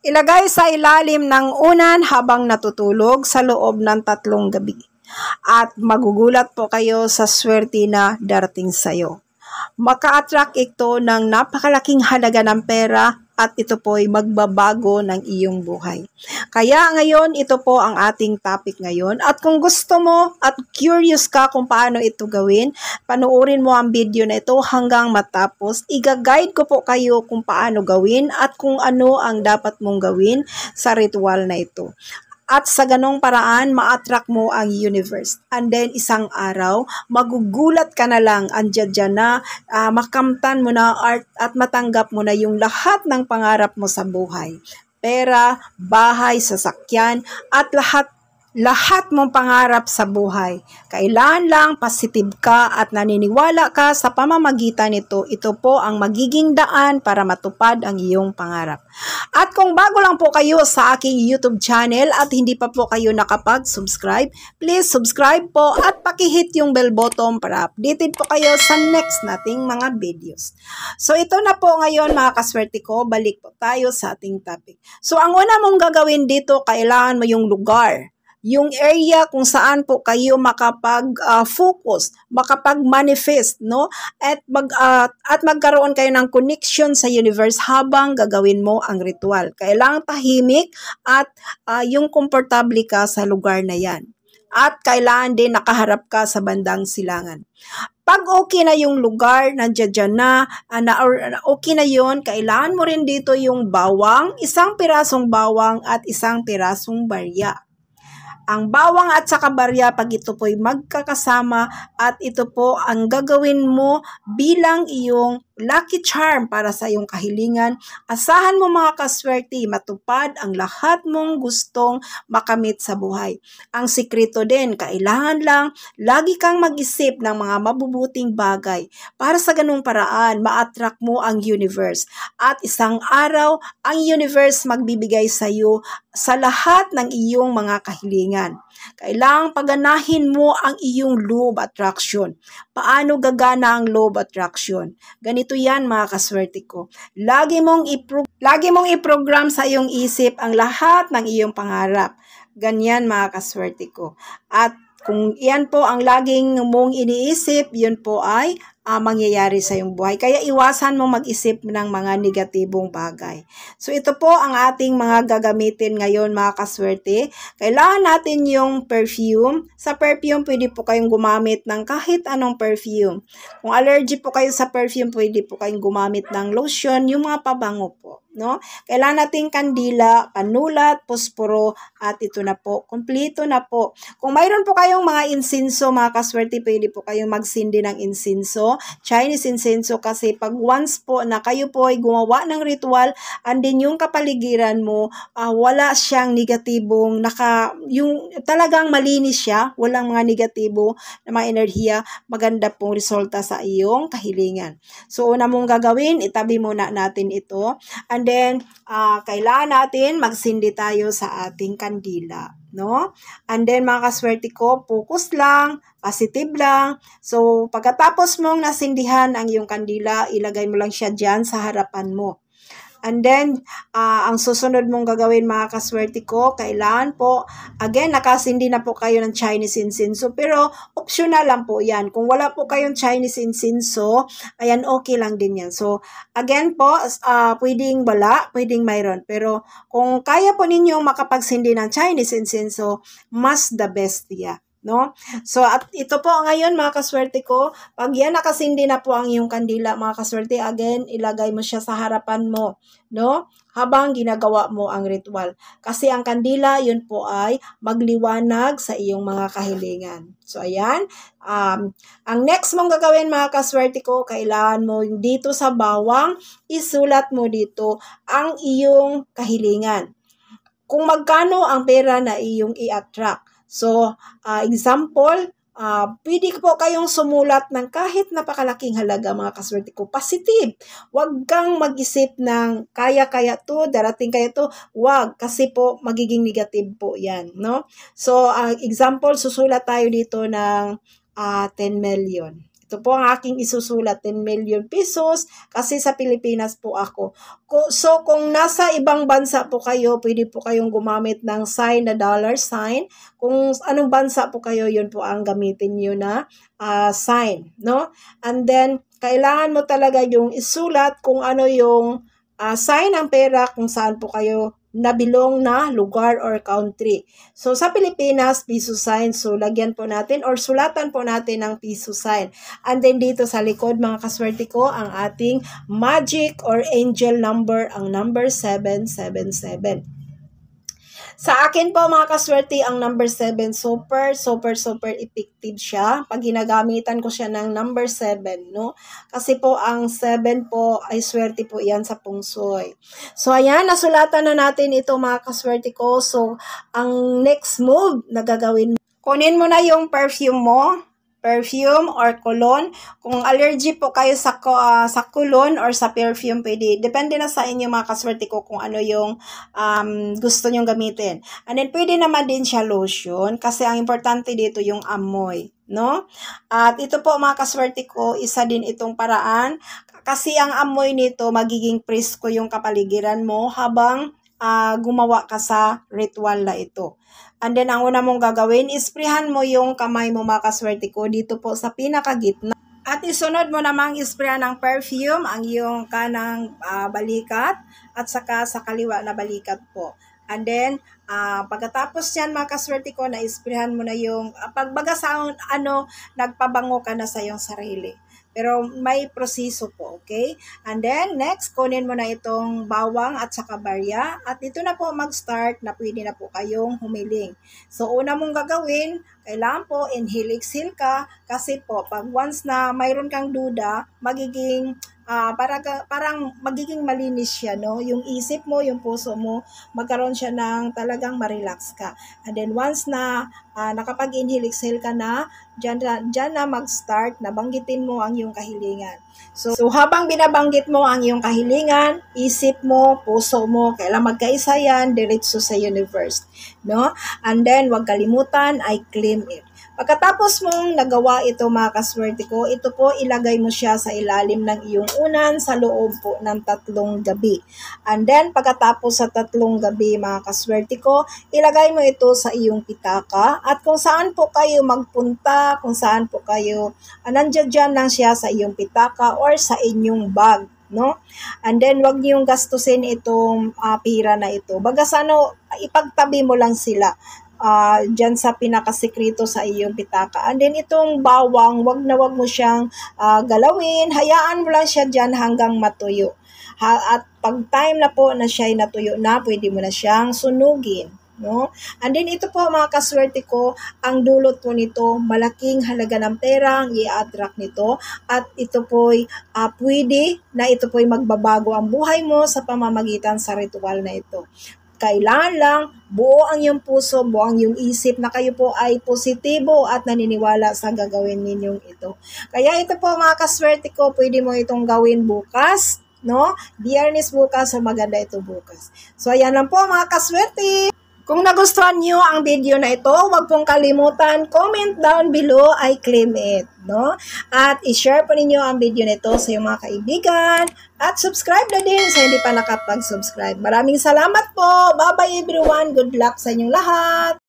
Ilagay sa ilalim ng unan habang natutulog sa loob ng tatlong gabi. At magugulat po kayo sa swerte na darating sa iyo. Maka-attract ito ng napakalaking halaga ng pera at ito po ay magbabago ng iyong buhay. Kaya ngayon, ito po ang ating topic ngayon. At kung gusto mo at curious ka kung paano ito gawin, panoorin mo ang video na ito hanggang matapos. Iga-guide ko po kayo kung paano gawin at kung ano ang dapat mong gawin sa ritual na ito. At sa ganong paraan, ma-attract mo ang universe. And then, isang araw, magugulat ka na lang, andyan dyan na, uh, makamtan mo na art at matanggap mo na yung lahat ng pangarap mo sa buhay. Pera, bahay, sasakyan, at lahat lahat mong pangarap sa buhay. Kailan lang positive ka at naniniwala ka sa pamamagitan nito. Ito po ang magiging daan para matupad ang iyong pangarap. At kung bago lang po kayo sa aking YouTube channel at hindi pa po kayo nakapag-subscribe, please subscribe po at pakihit yung bell button para updated po kayo sa next nating mga videos. So ito na po ngayon mga kaswerte ko, balik po tayo sa ating topic. So ang una mong gagawin dito, kailangan mo yung lugar yung area kung saan po kayo makapag-focus, ah, uh, makapag-manifest, no? At mag uh, at magkaroon kayo ng connection sa universe habang gagawin mo ang ritual. Kailangang tahimik at uh, yung komportable ka sa lugar na 'yan. At kailangan din nakaharap ka sa bandang silangan. Pag okay na yung lugar, nandiyan dyan na, uh, na or, okay na yon kailangan mo rin dito yung bawang, isang pirasong bawang at isang pirasong barya ang bawang at saka barya pag ito po'y magkakasama at ito po ang gagawin mo bilang iyong lucky charm para sa iyong kahilingan. Asahan mo mga kaswerte, matupad ang lahat mong gustong makamit sa buhay. Ang sikreto din, kailangan lang lagi kang mag-isip ng mga mabubuting bagay. Para sa ganung paraan, ma-attract mo ang universe. At isang araw, ang universe magbibigay sa iyo sa lahat ng iyong mga kahilingan yan. Kailangang paganahin mo ang iyong law attraction. Paano gagana ang law attraction? Ganito yan mga kaswerte ko. Lagi mong, ipro- lagi mong iprogram sa iyong isip ang lahat ng iyong pangarap. Ganyan mga kaswerte ko. At kung iyan po ang laging mong iniisip, yun po ay uh, mangyayari sa iyong buhay. Kaya iwasan mo mag-isip ng mga negatibong bagay. So ito po ang ating mga gagamitin ngayon mga kaswerte. Kailangan natin yung perfume. Sa perfume pwede po kayong gumamit ng kahit anong perfume. Kung allergy po kayo sa perfume, pwede po kayong gumamit ng lotion, yung mga pabango po no? Kailangan natin kandila, panulat, posporo, at ito na po. kumpleto na po. Kung mayroon po kayong mga insenso, mga kaswerte, pwede po kayong magsindi ng insenso, Chinese insinso kasi pag once po na kayo po ay gumawa ng ritual and then yung kapaligiran mo, uh, wala siyang negatibong, naka, yung talagang malinis siya, walang mga negatibo na mga enerhiya, maganda pong resulta sa iyong kahilingan. So, una mong gagawin, itabi muna natin ito. And And then, uh, kailangan natin magsindi tayo sa ating kandila. No? And then, mga kaswerte ko, focus lang, positive lang. So, pagkatapos mong nasindihan ang iyong kandila, ilagay mo lang siya dyan sa harapan mo. And then, uh, ang susunod mong gagawin mga kaswerte ko, kailan po, again, nakasindi na po kayo ng Chinese insinso. Pero, optional lang po yan. Kung wala po kayong Chinese insinso, ayan, okay lang din yan. So, again po, uh, pwedeng wala, pwedeng mayroon. Pero, kung kaya po ninyong makapagsindi ng Chinese insinso, mas the best yan. Yeah no? So at ito po ngayon mga kaswerte ko, pag yan nakasindi na po ang iyong kandila mga kaswerte, again ilagay mo siya sa harapan mo, no? Habang ginagawa mo ang ritual. Kasi ang kandila, yun po ay magliwanag sa iyong mga kahilingan. So ayan, um, ang next mong gagawin mga kaswerte ko, kailangan mo dito sa bawang isulat mo dito ang iyong kahilingan. Kung magkano ang pera na iyong i-attract So, uh, example, Uh, pwede po kayong sumulat ng kahit napakalaking halaga mga kaswerte ko. Positive. Huwag kang mag-isip ng kaya-kaya to, darating kaya to. Huwag kasi po magiging negative po yan. No? So, uh, example, susulat tayo dito ng uh, 10 million. Ito po ang aking isusulat, 10 million pesos, kasi sa Pilipinas po ako. So, kung nasa ibang bansa po kayo, pwede po kayong gumamit ng sign na dollar sign. Kung anong bansa po kayo, yun po ang gamitin niyo na uh, sign, no? And then, kailangan mo talaga yung isulat kung ano yung uh, sign ng pera kung saan po kayo nabilong na lugar or country. So sa Pilipinas, peso sign. So lagyan po natin or sulatan po natin ng peso sign. And then dito sa likod mga kaswerte ko, ang ating magic or angel number, ang number 777. Sa akin po mga kaswerte, ang number 7 super, super, super effective siya pag ginagamitan ko siya ng number 7, no? Kasi po ang 7 po ay swerte po yan sa pungsoy. So ayan, nasulatan na natin ito mga kaswerte ko. So ang next move na gagawin, kunin mo na yung perfume mo, perfume or cologne. Kung allergy po kayo sa, uh, sa cologne or sa perfume, pwede. Depende na sa inyo mga kaswerte ko kung ano yung um, gusto nyong gamitin. And then, pwede naman din siya lotion kasi ang importante dito yung amoy. No? At ito po mga kaswerte ko, isa din itong paraan. Kasi ang amoy nito, magiging presko yung kapaligiran mo habang uh, gumawa ka sa ritual na ito. And then, ang una mong gagawin, isprehan mo yung kamay mo, mga kaswerte ko, dito po sa pinakagitna. At isunod mo namang isprehan ng perfume ang iyong kanang uh, balikat at saka sa kaliwa na balikat po. And then, uh, pagkatapos yan, mga kaswerte ko, naispirahan mo na yung, uh, pagbaga sa ano, nagpabango ka na sa iyong sarili. Pero may proseso po, okay? And then, next, kunin mo na itong bawang at saka barya. At dito na po mag-start na pwede na po kayong humiling. So, una mong gagawin, kailangan po inhale-exhale ka kasi po, pag once na mayroon kang duda, magiging uh, para ka, parang magiging malinis siya, no? Yung isip mo, yung puso mo, magkaroon siya ng talagang ma-relax ka. And then once na uh, nakapag-inhale, exhale ka na, dyan, dyan na mag-start, nabanggitin mo ang iyong kahilingan. So, so habang binabanggit mo ang iyong kahilingan, isip mo, puso mo, kailan magkaisa yan, diretso sa universe. No? And then, huwag kalimutan, I claim it. Pagkatapos mong nagawa ito mga kaswerte ko, ito po ilagay mo siya sa ilalim ng iyong unan sa loob po ng tatlong gabi. And then pagkatapos sa tatlong gabi mga kaswerte ko, ilagay mo ito sa iyong pitaka at kung saan po kayo magpunta, kung saan po kayo, ah, nandiyan dyan lang siya sa iyong pitaka or sa inyong bag no? And then wag niyong gastusin itong uh, pira na ito. Bagas ano, ipagtabi mo lang sila uh, dyan sa pinakasikreto sa iyong pitaka. And then itong bawang, wag na wag mo siyang uh, galawin, hayaan mo lang siya dyan hanggang matuyo. Ha, at pag time na po na siya ay natuyo na, pwede mo na siyang sunugin. No? And then ito po mga kaswerte ko, ang dulot po nito, malaking halaga ng pera ang i-attract nito at ito po ay uh, pwede na ito po'y magbabago ang buhay mo sa pamamagitan sa ritual na ito. Kailan lang buo ang iyong puso, buo ang iyong isip na kayo po ay positibo at naniniwala sa gagawin ninyong ito. Kaya ito po mga kaswerte ko, pwede mo itong gawin bukas, no? Biyernes bukas or maganda ito bukas. So ayan lang po mga kaswerte. Kung nagustuhan nyo ang video na ito, huwag pong kalimutan, comment down below, I claim it. No? At i-share po ninyo ang video na ito sa iyong mga kaibigan. At subscribe na din sa hindi pa nakapag-subscribe. Maraming salamat po. Bye-bye everyone. Good luck sa inyong lahat.